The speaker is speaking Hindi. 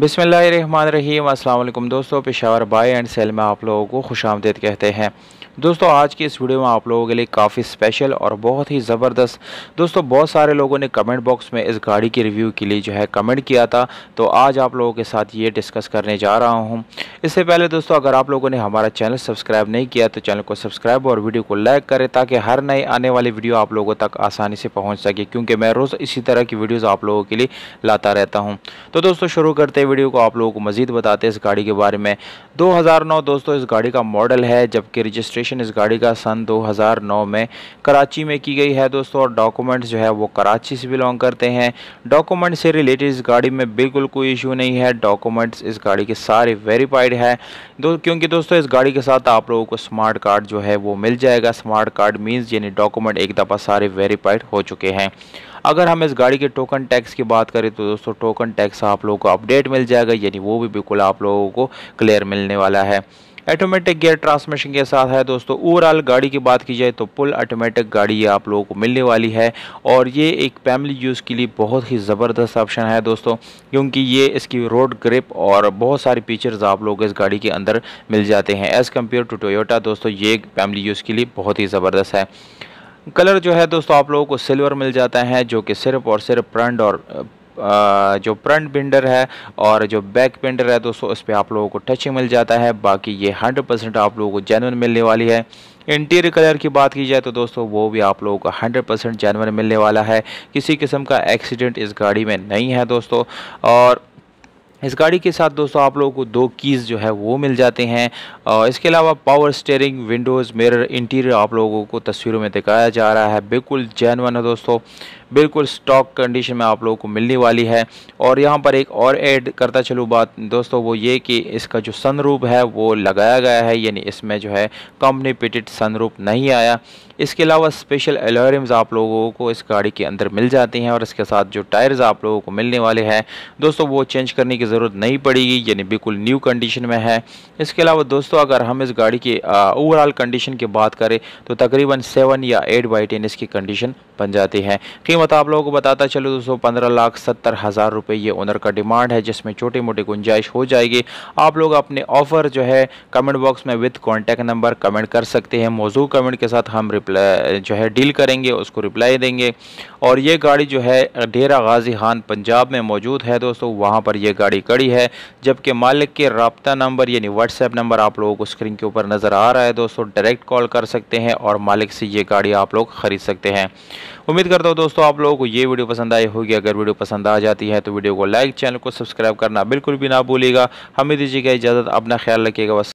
बिसमीम अल्लाम दोस्तों पेशावर बाय एंड सेल में आप लोगों को खुश आमदेद कहते हैं दोस्तों आज की इस वीडियो में आप लोगों के लिए काफ़ी स्पेशल और बहुत ही ज़बरदस्त दोस्तों बहुत सारे लोगों ने कमेंट बॉक्स में इस गाड़ी की रिव्यू के लिए जो है कमेंट किया था तो आज आप लोगों के साथ ये डिस्कस करने जा रहा हूँ इससे पहले दोस्तों अगर आप लोगों ने हमारा चैनल सब्सक्राइब नहीं किया तो चैनल को सब्सक्राइब और वीडियो को लाइक करें ताकि हर नए आने वाली वीडियो आप लोगों तक आसानी से पहुँच सके क्योंकि मैं रोज़ इसी तरह की वीडियोज़ आप लोगों के लिए लाता रहता हूँ तो दोस्तों शुरू करते अगले वीडियो को आप लोगों को मजीद बताते हैं इस गाड़ी के बारे में 2009 दोस्तों इस गाड़ी का मॉडल है जबकि रजिस्ट्रेशन इस गाड़ी का सन 2009 में कराची में की गई है दोस्तों और डॉक्यूमेंट्स जो है वो कराची से बिलोंग करते हैं डॉक्यूमेंट से रिलेटेड इस गाड़ी में बिल्कुल कोई इशू नहीं है डॉक्यूमेंट्स इस गाड़ी के सारे वेरीफाइड है दो क्योंकि दोस्तों इस गाड़ी के साथ आप लोगों को स्मार्ट कार्ड जो है वो मिल जाएगा स्मार्ट कार्ड मीन्स यानी डॉक्यूमेंट एक दफ़ा सारे वेरीफाइड हो चुके हैं अगर हम इस गाड़ी के टोकन टैक्स की बात करें तो दोस्तों टोकन टैक्स आप लोगों को अपडेट मिल जाएगा यानी वो भी बिल्कुल आप लोगों को क्लियर मिलने वाला है ऑटोमेटिक गियर ट्रांसमिशन के साथ है दोस्तों ओवरऑल गाड़ी की बात की जाए तो फुल ऑटोमेटिक गाड़ी ये आप लोगों को मिलने वाली है और ये एक फैमिली यूज़ के लिए बहुत ही ज़बरदस्त ऑप्शन है दोस्तों क्योंकि ये इसकी रोड ग्रिप और बहुत सारे फीचर्स आप लोग इस गाड़ी के अंदर मिल जाते हैं एज़ कम्पेयर टू टोयोटा दोस्तों ये फैमिली यूज़ के लिए बहुत ही ज़बरदस्त है कलर जो है दोस्तों आप लोगों को सिल्वर मिल जाता है जो कि सिर्फ और सिर्फ प्रंट और जो फ्रंट पेंडर है और जो बैक पेंडर है दोस्तों उस पर आप लोगों को टचिंग मिल जाता है बाकी ये हंड्रेड परसेंट आप लोगों को जेनवन मिलने वाली है इंटीरियर कलर की बात की जाए तो दोस्तों वो भी आप लोगों को 100 परसेंट जेनवन मिलने वाला है किसी किस्म का एक्सीडेंट इस गाड़ी में नहीं है दोस्तों और इस गाड़ी के साथ दोस्तों आप लोगों को दो कीज़ जो है वो मिल जाते हैं इसके अलावा power steering windows mirror interior आप लोगों को तस्वीरों में दिखाया जा रहा है बिल्कुल जैन है दोस्तों बिल्कुल स्टॉक कंडीशन में आप लोगों को मिलने वाली है और यहाँ पर एक और ऐड करता चलूँ बात दोस्तों वो ये कि इसका जो सनरूप है वो लगाया गया है यानी इसमें जो है कंपनी पिटेड सनरूप नहीं आया इसके अलावा स्पेशल एलोरम्स आप लोगों को इस गाड़ी के अंदर मिल जाती हैं और इसके साथ जो टायर्स आप लोगों को मिलने वाले हैं दोस्तों वो चेंज करने की ज़रूरत नहीं पड़ेगी यानी बिल्कुल न्यू कंडीशन में है इसके अलावा दोस्तों अगर हम इस गाड़ी की ओवरऑल कंडीशन की बात करें तो तकरीबन सेवन या एट बाई टेन इसकी कंडीशन बन जाती है कीमत कीमत आप लोगों को बताता चलो तो दोस्तों पंद्रह लाख सत्तर हज़ार रुपये ये ओनर का डिमांड है जिसमें छोटी मोटी गुंजाइश हो जाएगी आप लोग अपने ऑफ़र जो है कमेंट बॉक्स में विथ कॉन्टैक्ट नंबर कमेंट कर सकते हैं मौजूद कमेंट के साथ हम रिप्लाई जो है डील करेंगे उसको रिप्लाई देंगे और ये गाड़ी जो है डेरा गाजी खान पंजाब में मौजूद है दोस्तों वहाँ पर यह गाड़ी कड़ी है जबकि मालिक के रबता नंबर यानी व्हाट्सएप नंबर आप लोगों को स्क्रीन के ऊपर नज़र आ रहा है दोस्तों डायरेक्ट कॉल कर सकते हैं और मालिक से ये गाड़ी आप लोग ख़रीद सकते हैं उम्मीद करता हूँ दोस्तों आप लोगों को ये वीडियो पसंद आई होगी अगर वीडियो पसंद आ जाती है तो वीडियो को लाइक चैनल को सब्सक्राइब करना बिल्कुल भी ना भूलेगा हमें दीजिएगा इजाज़त अपना ख्याल रखिएगा बस